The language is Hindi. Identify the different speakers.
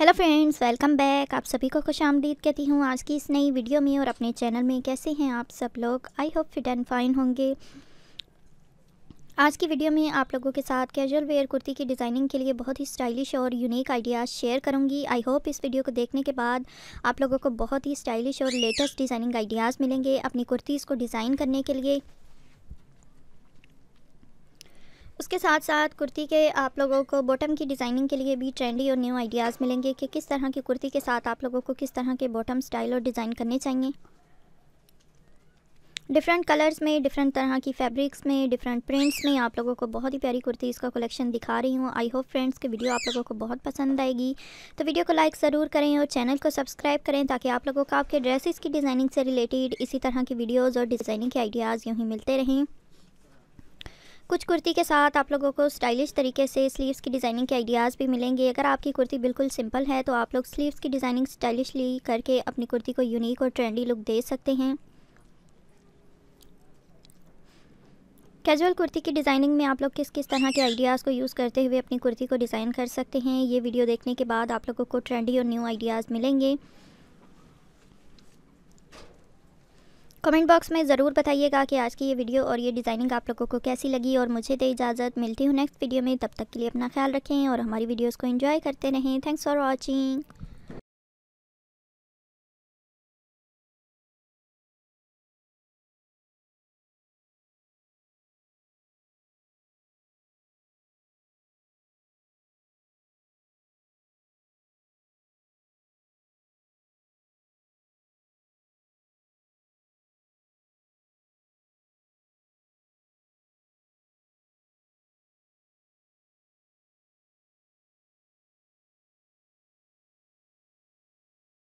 Speaker 1: हेलो फ्रेंड्स वेलकम बैक आप सभी को खुश आमदीद कहती हूँ आज की इस नई वीडियो में और अपने चैनल में कैसे हैं आप सब लोग I hope fit and fine होंगे आज की वीडियो में आप लोगों के साथ कैजुअल वेयर कुर्ती की डिज़ाइनिंग के लिए बहुत ही स्टाइलिश और यूनिक आइडियाज़ शेयर करूंगी आई होप इस वीडियो को देखने के बाद आप लोगों को बहुत ही स्टाइलिश और लेटेस्ट डिज़ाइनिंग आइडियाज़ मिलेंगे अपनी कुर्तीज़ को डिज़ाइन करने के लिए उसके साथ साथ कुर्ती के आप लोगों को बॉटम की डिज़ाइनिंग के लिए भी ट्रेंडी और न्यू आइडियाज़ मिलेंगे कि किस तरह की कुर्ती के साथ आप लोगों को किस तरह के बॉटम स्टाइल और डिज़ाइन करने चाहिए डिफरेंट कलर्स में डिफरेंट तरह की फैब्रिक्स में डिफरेंट प्रिंट्स में आप लोगों को बहुत ही प्यारी कुर्ती इसका कलेक्शन दिखा रही हूँ आई होप फ्रेंड्स की वीडियो आप लोगों को बहुत पसंद आएगी तो वीडियो को लाइक ज़रूर करें और चैनल को सब्सक्राइब करें ताकि आप लोगों को आपके ड्रेसेस की डिज़ाइनिंग से रिलेटेड इसी तरह की वीडियोज़ और डिज़ाइनिंग के आइडियाज़ यूँ ही मिलते रहें कुछ कुर्ती के साथ आप लोगों को स्टाइलिश तरीके से स्लीव्स की डिज़ाइनिंग के आइडियाज़ भी मिलेंगे अगर आपकी कुर्ती बिल्कुल सिंपल है तो आप लोग स्लीव्स की डिज़ाइनिंग स्टाइलिशली करके अपनी कुर्ती को यूनिक और ट्रेंडी लुक दे सकते हैं कैजुअल कुर्ती की डिज़ाइनिंग में आप लोग किस किस तरह के आइडियाज़ को यूज़ करते हुए अपनी कुर्ती को डिज़ाइन कर सकते हैं ये वीडियो देखने के बाद आप लोगों को ट्रेंडी और न्यू आइडियाज़ मिलेंगे कमेंट बॉक्स में ज़रूर बताइएगा कि आज की ये वीडियो और ये डिज़ाइनिंग आप लोगों को कैसी लगी और मुझे दे इजाज़त मिलती हूँ नेक्स्ट वीडियो में तब तक के लिए अपना ख्याल रखें और हमारी वीडियोज़ को इन्जॉय करते रहें थैंक्स फॉर वॉचिंग